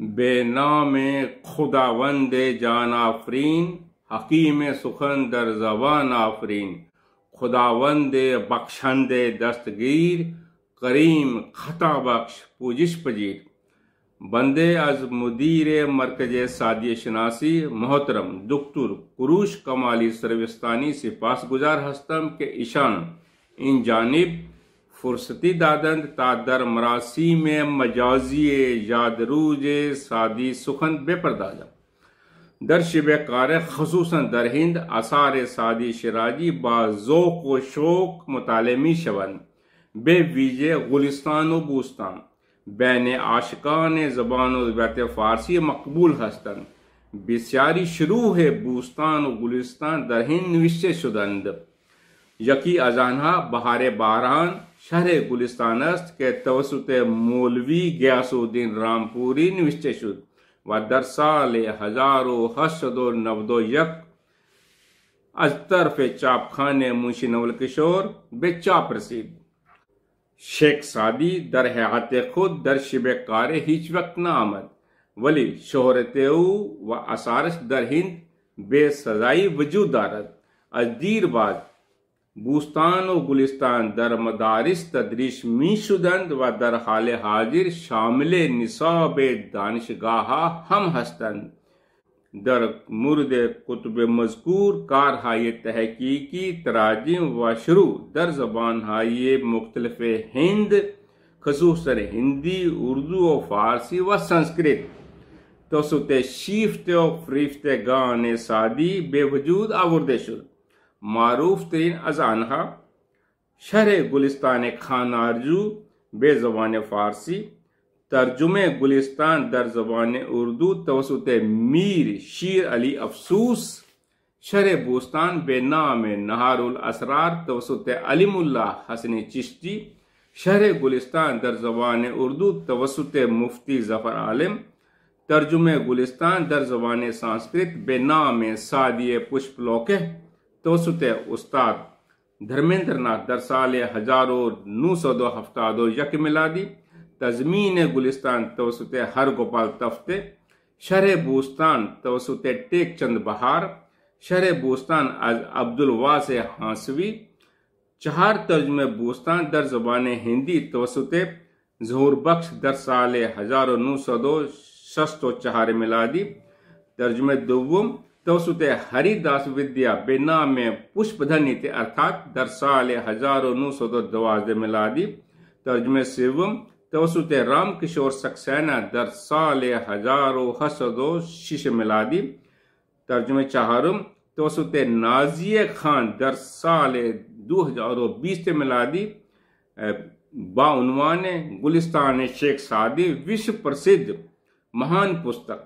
बेनाम खुदावंद जान आफरीन हकीम सुखन दर जबान आफरीन खुदावंद बख्शंद दस्तगीर करीम खता बख्श पूजिश पजीर बंदे अज मुदीर मरकज सादिय शनासी मोहतरम दुख्तुर कुरूश कमाली सर्विस्तानी पास गुजार हस्तम के ईशान इन जानब फुर्सती दादंद तादर मरासी में मजाजिए यादरूज सादी सुखन बेपरदाजा दर शिब कार खसूस दर हिंद आसार सादी शराजी बाजोक व शोक मुतालमी शवन बे वीजे गुलिस्तान व बूस्तान बैन आशकान जबान वत फारसी मकबूल हस्तन बिस्यारी शुरू है बूस्तान व गुलिस्तान हिंद विश्व शुदंद यकी अजानहा बहार बारान शर गुलिस्तानस्थ के तवसुते मौलवी गयासुद्दीन रामपुरी निविष्ट शुद्ध व दरसाल हजारो हसदो नवदो यक अज तरफ चाप खाने मुंशी नवल किशोर बेचाप रसीद शेख सादी दर है हयात खुद दर शिब कार हिच वक्त न आमद वली शोहरते व असारश दर हिंद बेसजाई वजूदारत बाद बूस्तान व गुलिस्तान दर मदारिस तदरिश मीशुदंद व दर हाल हाजिर शामिल निसाब दानिश गाहा हम हस्तंद दर मुर्द कुतब मजकूर कार हाय तहकीकी तराजिम व शुरू दर जबान हाये मुख्तलफ हिंद खसूसर हिंदी उर्दू और फारसी व संस्कृत तो सुते शीफते और फरीफते गाने सादी बेवजूद आवरदे शुरू मारूफ तरीन अजानहा शर गुलिस्तान खान आरजू बेजबान फ़ारसी तर्जुम गुलिस्तान दर जबान उर्दू तवसत मीर शीर अली अफसूस शर बोस्तान बेनाम नहारुल असरार तवसुत अलीमुल्ला हसन चिश्ती शहर गुलिस्तान दर जबान उर्दू तवसत मुफ्ती ज़फ़र आलम तर्जुम गुलिस्तान दर जबान संस्कृत बेनाम सादिय पुष्प लोके तोसुत उस्ताद धर्मेंद्र नाथ दरसाल साल हजारो नौ सौ दो हफ्तादो यक मिलादी तजमीन गुलिस्तान तोसुत हर गोपाल तफ्ते शरह बूस्तान तोसुत टेक चंद बहार शरह बूस्तान अज अब्दुल वास हांसवी चार तर्जम बूस्तान दर जबान हिंदी तोसुत जहूर बख्श दर साल हजारो नू सौ दो शस्तो चार मिलादी तर्जमे दुम तो सुते हरिदास विद्या बिना में पुष्प धन्य थे अर्थात दर्शाले हजारों नु सो तो दवाज मिला मिलादी तर्जमे शिवम तो सुते राम किशोर सक्सेना दरसाल हजारों हसदो शिश मिलादी तर्जमे चाहरुम तो सुते नाजिय खान दर्शाले दो हजारो बीस ते मिला दी बाउनवाने गुलिस्तान शेख सादी विश्व प्रसिद्ध महान पुस्तक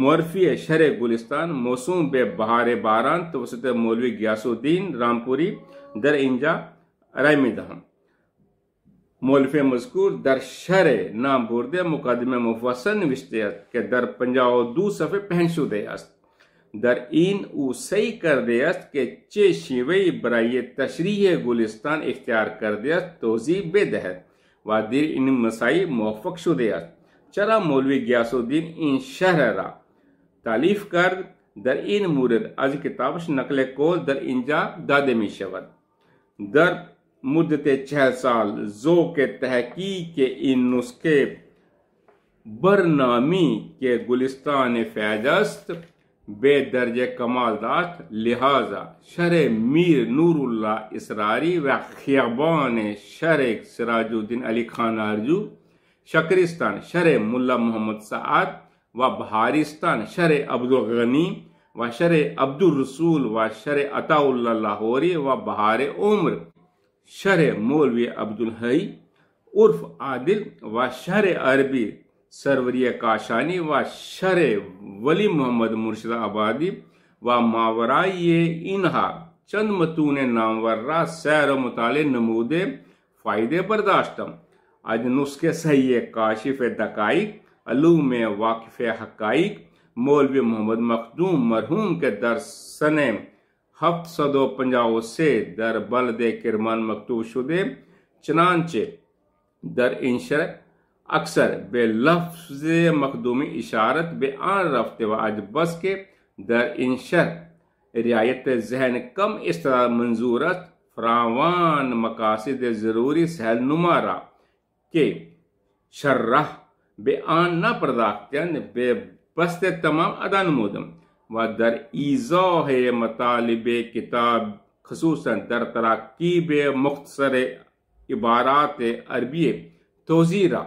मोरफी शर गुलिस्तान मौसम बे बहार बारान तो वसत मौलवी ग्यासुद्दीन रामपुरी दर इंजा दहम मौलफ मजकूर दर शर नाम बुरदे मुकदमे मुफसन विश्ते के दर पंजाओ दू सफ़े पहनशु दे अस्त दर इन ऊ सही कर दे अस्त के चे शिवई बरए तशरी गुलिस्तान इख्तियार कर देस्त तोजीब बेदहत व दिल इन मसाई मौफक शुदे अस्त चरा मौलवी ग्यासुद्दीन इन शहरा तालीफ कर दर इन मुरद अज किताब नकल को दर इंजा दादे में शवद दर मुदत छह साल जो के तहकी के इन नुस्खे बरनामी के गुलिस्तान फैजस्त बेदर्ज कमालदात लिहाजा शर मीर नूरुल्ला इसरारी व खियाबान शर सिराजुद्दीन अली खान आरजू शकरिस्तान शर मुल्ला मोहम्मद साद व बहारिस्तान शर अब्दुलगनी व शर अब्दुल रसूल व शर अताउल्ला लाहौरी व बहार उम्र शर मौलवी अब्दुल हई उर्फ आदिल व शर अरबी सरवरिया काशानी व शर वली मोहम्मद मुर्शद आबादी व मावरा ये इनहा चंद मतून नामवर्रा सैर मताल नमूदे फ़ायदे बर्दाश्तम आज नुस्खे सही काशिफ दकाई अलूम वाकफ़ हक मौलवी मोहम्मद मखदूम मरहूम के दर्शन सन हफ्त सदो पंजाओ से दर बल दे किरमान मकतूब शुदे चनानचे दर इंशर अक्सर बे लफ्ज मखदूमी इशारत बे आन रफ्ते व अजबस के दर इंशर रियायत जहन कम इस तरह मंजूरत फ्रावान मकासद ज़रूरी सहलनुमा रा के शर्रह بأن پرداختن به بست تمام ادانمودم و در ایزاه مطالب کتاب خصوصا در تراکیب مختصر عبارات عربی توضیح را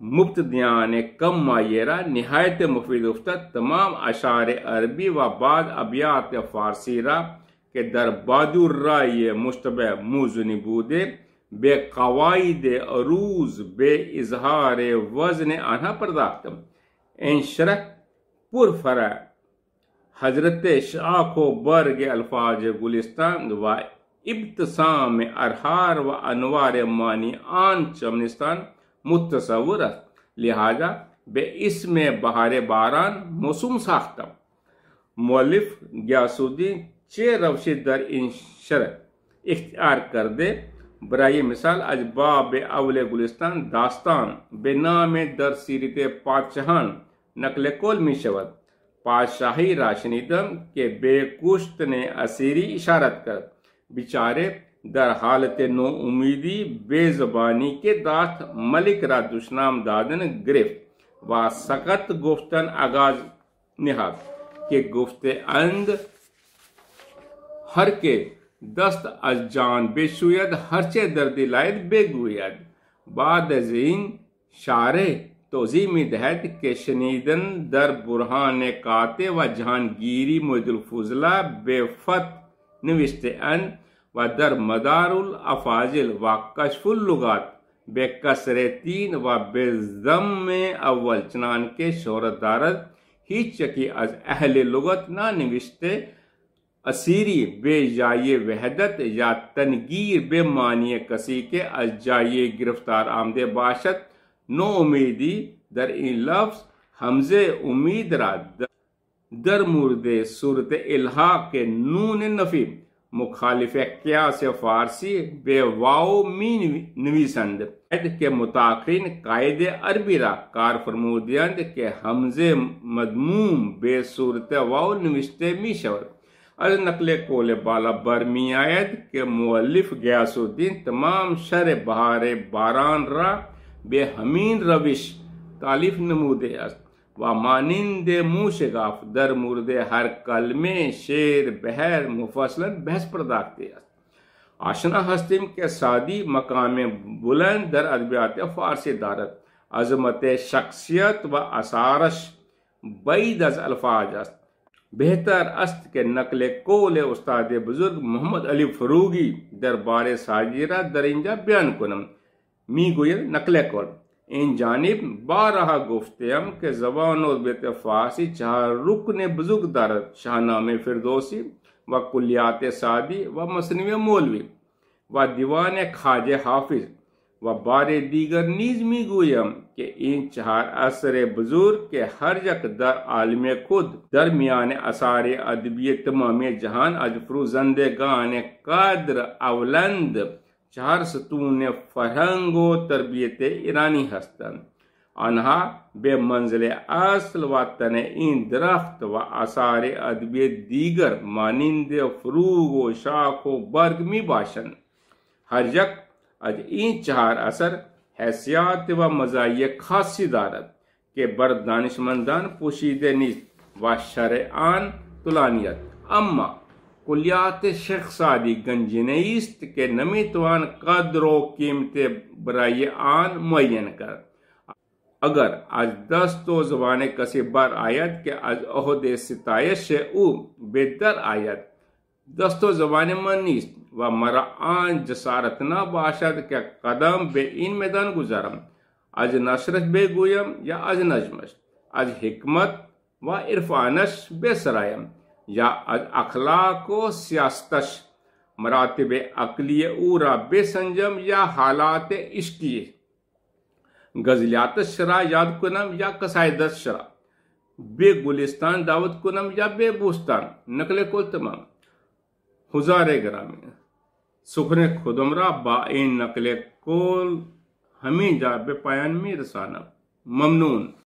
مبتدیان کم مایه را نهایت مفید افتاد تمام اشعار عربی و بعد ابیات فارسی را که در بادور رای مشتبه موزنی بوده बेकवाद अरूज बे इजहार वजन आना पर्दाख्तम इन शरक पुरफरा हजरत शाखो बर्ग अल्फाज गुलिस्तान व इब्तसाम अरहार व अनवार मानी आन चमनिस्तान मुतसवर लिहाजा बे इसमें बहार बारान मौसम साख्तम मौलिफ ग्यासुद्दीन चे रवशिदर इन शरक इख्तियार कर दे बरए मिसाल अज बा बे अवले गुलिस्तान दास्तान बे बेनाम दर सीरत पाचहन नकले कोल में शवत पाशाही राशनीदम के बेकुश्त ने असीरी इशारत कर बिचारे दर हालत नो उम्मीदी बेजबानी के दाथ मलिक रा दुश्नाम दादन गिरफ्त व सकत गुफ्तन आगाज निहाब के गुफ्ते अंद हर के दस्त अजान जान बेसुयद हरचे दर्द लायद बेगुयद बाद अजीन शारे तोजी मिदहत के शनीदन दर बुरहान ने काते व जहान गिरी मोजुल बेफत निविष्ट अन व दर मदारुल अफाजिल व कशफुल बेकसरे तीन व बेजम में अव्वल चनान के शोरत दारद ही चकी अज अहले लुगत ना निविष्ट असीरी बे जाये वहदत या तनगीर बे मानिय कसी के अजाये गिरफ्तार आमदे बाशत नो उम्मीदी दर इन लफ्ज हमजे उम्मीद रा दर मुर्दे सूरत इल्हा के नून नफी मुखालिफ क्या से फारसी बे वाओ मी नवीसंद के मुताकिन कायदे अरबी रा कार फरमूदियंद के हमजे मदमूम बे सूरत वाओ नविश्ते मी शवर अर्ज नकल कोल बाला बरमी आयद के मुअल्लिफ गयासुद्दीन तमाम शर बहार बारान रा बेहमीन रविश तालिफ नमूदे अस्त व मानिंद मुशगाफ दर मुर्द हर कल में शेर बहर मुफसलन बहस प्रदाखते अस्त आशना हस्तिम के सादी मकाम बुलंद दर अदबियात फारसी दारत अजमत शख्सियत व असारश बईद अज अल्फाज अस्त बेहतर अस्त के नकल कोले उस्ताद बुजुर्ग मोहम्मद अली फरूगी दरबार साजिरा दरिंजा बयान कुनम मी गुयल नकल कौल इन जानब बारहा गुफ्तम के जबान और बेतफासी चाह रुकन बुजुर्ग दारत शाहनामे फिरदोसी व कुलियात सादी व मसनवी मौलवी व दीवान खाज हाफिज़ व बार दीगर नीज मी गोयम के इन चार असर बुजुर्ग के हर यक दर आलम खुद दरमियान असार अदबी तमाम जहान अजफ्रुजंद गान कद्र अवलंद चार सतून फरहंगो तरबियत ईरानी हस्तन अनहा बे मंजिल असल व तन इन दरख्त व आसार अदबी दीगर मानिंद फ्रूगो शाखो बर्ग मी बाशन हर यक अज ई चार असर हैसियात व मजाइय खासी दारत के बर दानिशमंदान पोशीदे निज व शर आन तुलानियत अम्मा कुलियात शेख सादी गंजनईस्त के नमी तवान कदरों कीमतें बराइय आन मुन कर अगर आज दस तो जबान कसी बर आयत के आज अहदे सितायत से ऊ बेदर आयत दस्तो जबान मनीस्त व मरान जसारतना बाशद के कदम बे इन मैदान गुजारम अज नसरत बे गुयम या अज नजमश अज हिकमत व इरफानश बेसरायम या अज अखलाक सियासतश मरातब अकली ऊरा बेसंजम या हालात इश्की गजलियात शरा याद कुनम या कसायदत शरा बे गुलिस्तान दावत कुनम या बे बेबूस्तान नकल कुल तमाम हुजारे ग्रामीण सुखने खुदमरा बाइन नकले कोल हमें जाब पायन में रसानब ममनून